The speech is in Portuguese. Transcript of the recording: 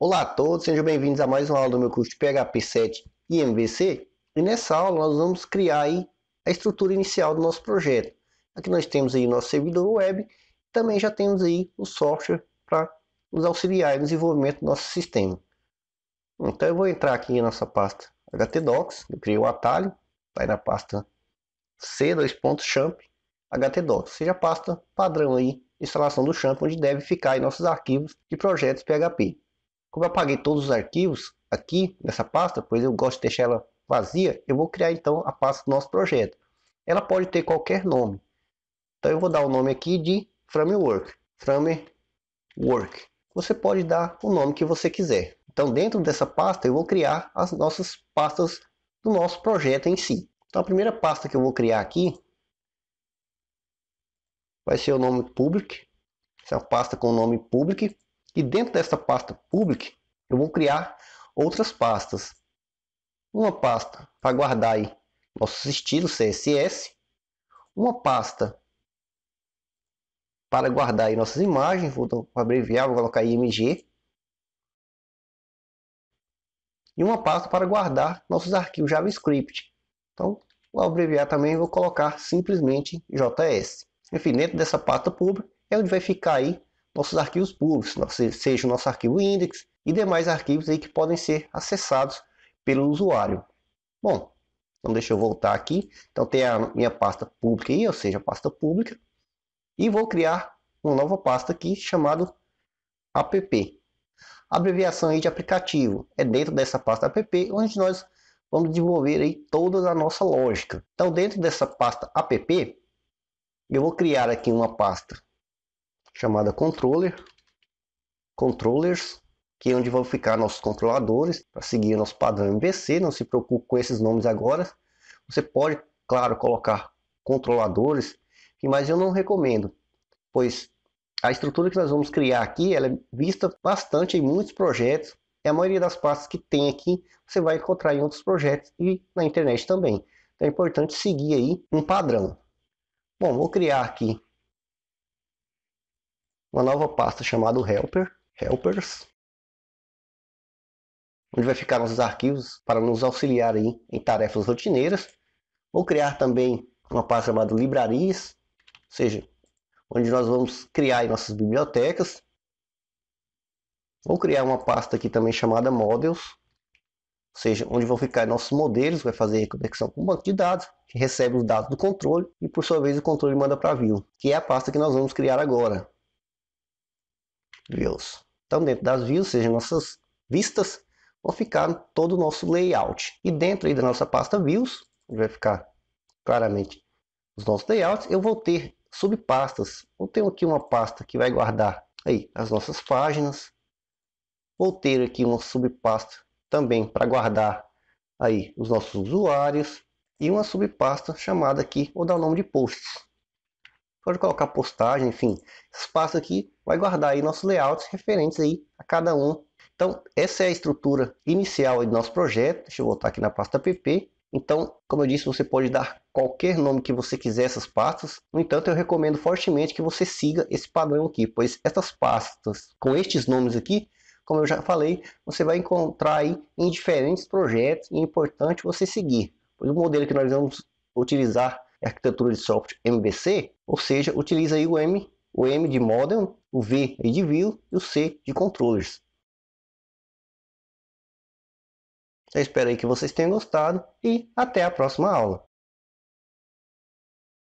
Olá a todos, sejam bem-vindos a mais uma aula do meu curso de PHP 7 e MVC. E nessa aula nós vamos criar aí a estrutura inicial do nosso projeto. Aqui nós temos aí nosso servidor web, também já temos aí o software para nos auxiliar no desenvolvimento do nosso sistema. Então eu vou entrar aqui na nossa pasta htdocs, eu criei o atalho, está aí na pasta c2.champ htdocs, seja a pasta padrão aí, instalação do champ, onde deve ficar aí nossos arquivos de projetos PHP. Como eu apaguei todos os arquivos aqui nessa pasta, pois eu gosto de deixar ela vazia, eu vou criar então a pasta do nosso projeto. Ela pode ter qualquer nome. Então eu vou dar o nome aqui de Framework. Framework. Você pode dar o nome que você quiser. Então dentro dessa pasta eu vou criar as nossas pastas do nosso projeto em si. Então a primeira pasta que eu vou criar aqui vai ser o nome public. Essa é a pasta com o nome public. E dentro dessa pasta public, eu vou criar outras pastas. Uma pasta para guardar aí nossos estilos CSS, uma pasta para guardar aí nossas imagens, vou abreviar, vou colocar img, e uma pasta para guardar nossos arquivos JavaScript. Então, vou abreviar também, vou colocar simplesmente JS. Enfim, dentro dessa pasta pública é onde vai ficar aí nossos arquivos públicos, né? seja o nosso arquivo index e demais arquivos aí que podem ser acessados pelo usuário. Bom, então deixa eu voltar aqui. Então tem a minha pasta pública aí, ou seja, a pasta pública. E vou criar uma nova pasta aqui chamada app. A abreviação aí de aplicativo é dentro dessa pasta app, onde nós vamos desenvolver aí toda a nossa lógica. Então dentro dessa pasta app, eu vou criar aqui uma pasta chamada controller, controllers, que é onde vão ficar nossos controladores, para seguir nosso padrão MVC, não se preocupe com esses nomes agora. Você pode, claro, colocar controladores, mas eu não recomendo, pois a estrutura que nós vamos criar aqui, ela é vista bastante em muitos projetos, e a maioria das partes que tem aqui, você vai encontrar em outros projetos e na internet também. Então é importante seguir aí um padrão. Bom, vou criar aqui uma nova pasta chamada Helper, Helpers, onde vai ficar nossos arquivos para nos auxiliar aí em tarefas rotineiras. Vou criar também uma pasta chamada Librarias, ou seja, onde nós vamos criar nossas bibliotecas. Vou criar uma pasta aqui também chamada Models, ou seja, onde vão ficar nossos modelos, vai fazer conexão com o banco de dados, que recebe os dados do controle e por sua vez o controle manda para a view, que é a pasta que nós vamos criar agora views. Então, dentro das views, sejam seja, nossas vistas, vão ficar todo o nosso layout. E dentro aí da nossa pasta views, onde vai ficar claramente os nossos layouts, eu vou ter subpastas. Eu tenho aqui uma pasta que vai guardar aí as nossas páginas. Vou ter aqui uma subpasta também para guardar aí os nossos usuários e uma subpasta chamada aqui, vou dar o nome de posts pode colocar postagem, enfim, espaço aqui vai guardar aí nossos layouts referentes aí a cada um. Então, essa é a estrutura inicial do nosso projeto. Deixa eu voltar aqui na pasta app. Então, como eu disse, você pode dar qualquer nome que você quiser essas pastas. No entanto, eu recomendo fortemente que você siga esse padrão aqui, pois essas pastas com estes nomes aqui, como eu já falei, você vai encontrar aí em diferentes projetos e é importante você seguir. Pois o modelo que nós vamos utilizar arquitetura de software MVC, ou seja, utiliza aí o M, o M de modem, o V de view e o C de controllers. Eu espero aí que vocês tenham gostado e até a próxima aula.